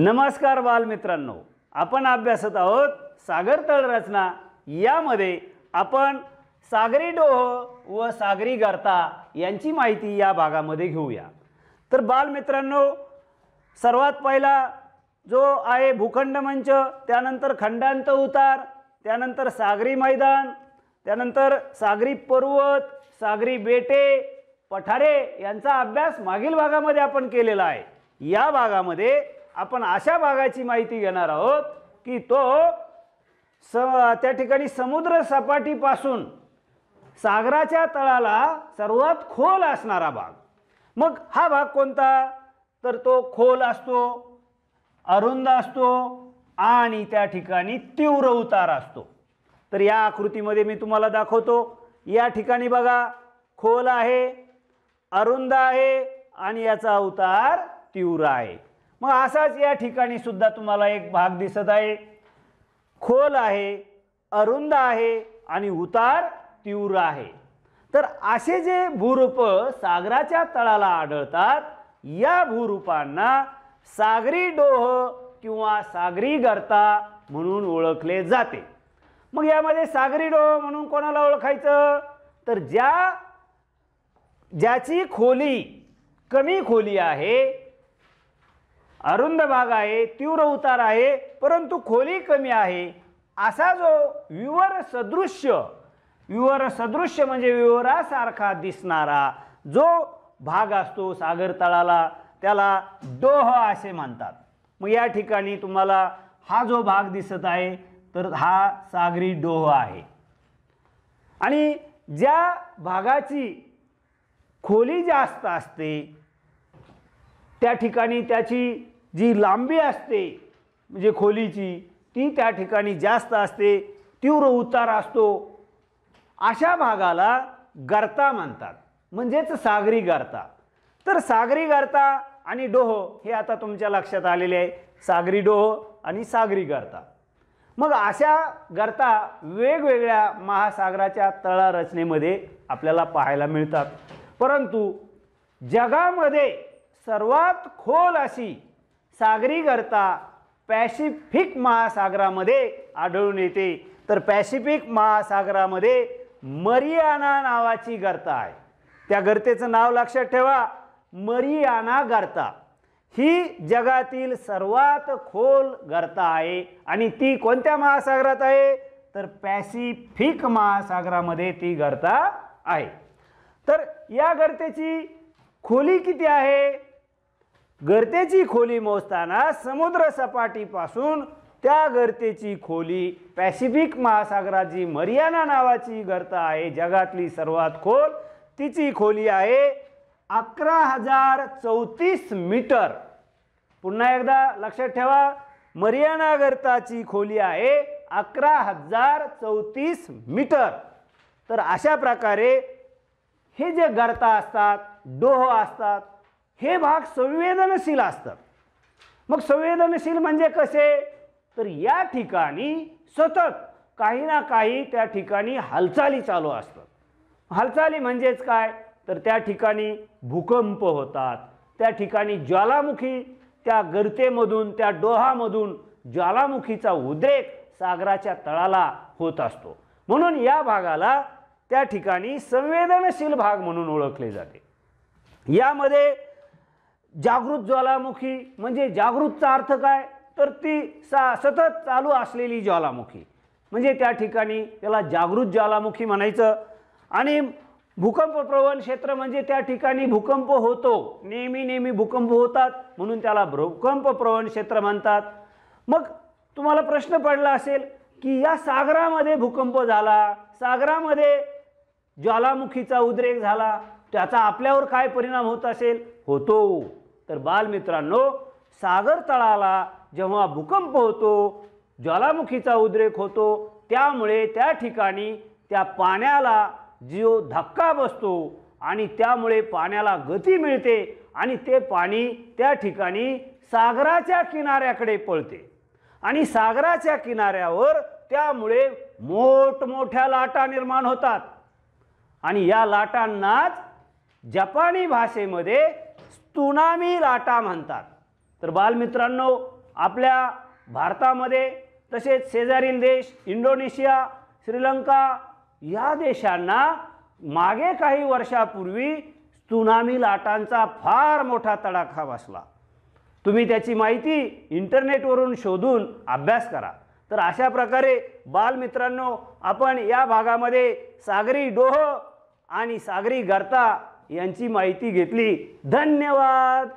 नमस्कार बालमित्रांनो आपण अभ्यासत आहोत सागर रचना यामध्ये आपण सागरी डोह व सागरी गर्ता यांची माहिती या भागामध्ये घेऊया तर बालमित्रांनो सर्वात पहिला जो आहे भूखंड मंच त्यानंतर खंडांत उतार त्यानंतर सागरी मैदान त्यानंतर सागरी पर्वत सागरी बेटे पठारे यांचा अभ्यास मागील भागामध्ये आपण केलेला आहे या भागामध्ये आपण अशा भागाची माहिती घेणार आहोत की तो स त्या ठिकाणी समुद्र सपाटीपासून सागराच्या तळाला सर्वात खोल असणारा भाग मग हा भाग कोणता तर तो खोल असतो अरुंद असतो आणि त्या ठिकाणी तीव्र उतार असतो तर या आकृतीमध्ये मी तुम्हाला दाखवतो या ठिकाणी बघा खोल आहे अरुंद आहे आणि याचा उतार तीव्र आहे मग असाच या ठिकाणी सुद्धा तुम्हाला एक भाग दिसत आहे खोल आहे अरुंद आहे आणि उतार तीव्र आहे तर असे जे भूरूप सागराच्या तळाला आढळतात या भूरूपांना सागरी डोह किंवा सागरी गर्ता म्हणून ओळखले जाते मग यामध्ये सागरी डोह म्हणून कोणाला ओळखायचं तर ज्या ज्याची खोली कमी खोली आहे अरुंद भाग आहे तीव्र उतार आहे परंतु खोली कमी आहे असा जो विवर सदृश्य विवर सदृश्य म्हणजे विवरासारखा दिसणारा जो भाग असतो सागर तळाला त्याला डोह असे मानतात मग या ठिकाणी तुम्हाला हा जो भाग दिसत आहे तर हा सागरी डोह आहे आणि ज्या भागाची खोली जास्त असते त्या ठिकाणी त्याची जी लांबी असते म्हणजे खोलीची ती त्या ठिकाणी जास्त असते तीव्र उतार असतो अशा भागाला गर्ता म्हणतात म्हणजेच सागरी गर्ता तर सागरी गर्ता आणि डोह हे आता तुमच्या लक्षात आलेले आहे सागरी डोह आणि सागरी गर्ता मग अशा गर्ता वेगवेगळ्या महासागराच्या तळारचनेमध्ये आपल्याला पाहायला मिळतात परंतु जगामध्ये सर्वात खोल अशी सागरी गर्ता पॅसिफिक महासागरामध्ये आढळून येते तर पॅसिफिक महासागरामध्ये मरियाना नावाची गर्ता आहे त्या गर्तेचं नाव लक्षात ठेवा मरियाना गर्ता ही जगातील सर्वात खोल गर्ता आहे आणि ती कोणत्या महासागरात आहे तर पॅसिफिक महासागरामध्ये ती गर्ता आहे तर या गर्तेची खोली किती आहे गर्तेची खोली मोजताना समुद्र सपाटीपासून त्या गर्तेची खोली पॅसिफिक महासागराची मरियाना नावाची गर्ता आहे जगातली सर्वात खोल तिची खोली आहे अकरा हजार चौतीस मीटर पुन्हा एकदा लक्षात ठेवा मरियाना गर्ताची खोली आहे अकरा हजार चौतीस मीटर तर अशा प्रकारे हे जे गर्ता असतात डोह असतात हे भाग संवेदनशील असतात मग संवेदनशील म्हणजे कसे तर या ठिकाणी सतत काही ना काही त्या ठिकाणी हालचाली चालू असतात हालचाली म्हणजेच काय तर त्या ठिकाणी भूकंप होतात त्या ठिकाणी ज्वालामुखी त्या गर्तेमधून त्या डोहामधून ज्वालामुखीचा उद्रेक सागराच्या तळाला होत असतो म्हणून या भागाला त्या ठिकाणी संवेदनशील भाग म्हणून ओळखले जाते यामध्ये जागृत ज्वालामुखी म्हणजे जागृतचा अर्थ काय तर ती सा सतत चालू असलेली ज्वालामुखी म्हणजे त्या ठिकाणी त्याला जागृत ज्वालामुखी म्हणायचं आणि भूकंप प्रवण क्षेत्र म्हणजे त्या ठिकाणी भूकंप होतो नेहमी नेहमी भूकंप होतात म्हणून त्याला भूकंप प्रवण क्षेत्र म्हणतात मग तुम्हाला प्रश्न पडला असेल की या सागरामध्ये भूकंप झाला सागरामध्ये ज्वालामुखीचा उद्रेक झाला त्याचा आपल्यावर काय परिणाम होत असेल होतो तर बालमित्रांनो सागर तळाला जेव्हा भूकंप होतो ज्वालामुखीचा उद्रेक होतो त्यामुळे त्या ठिकाणी त्या पाण्याला जो धक्का बसतो आणि त्यामुळे पाण्याला गती मिळते आणि ते पाणी त्या ठिकाणी सागराच्या किनाऱ्याकडे पळते आणि सागराच्या किनाऱ्यावर त्यामुळे मोठमोठ्या लाटा निर्माण होतात आणि या लाटांनाच जपानी भाषेमध्ये तुनामी लाटा म्हणतात तर बालमित्रांनो आपल्या भारतामध्ये तसेच शेजारील देश इंडोनेशिया श्रीलंका या देशांना मागे काही वर्षापूर्वी सुनामी लाटांचा फार मोठा तडाखा बसला तुम्ही त्याची माहिती इंटरनेटवरून शोधून अभ्यास करा तर अशा प्रकारे बालमित्रांनो आपण या भागामध्ये सागरी डोह आणि सागरी गर्ता यांची माहिती घेतली धन्यवाद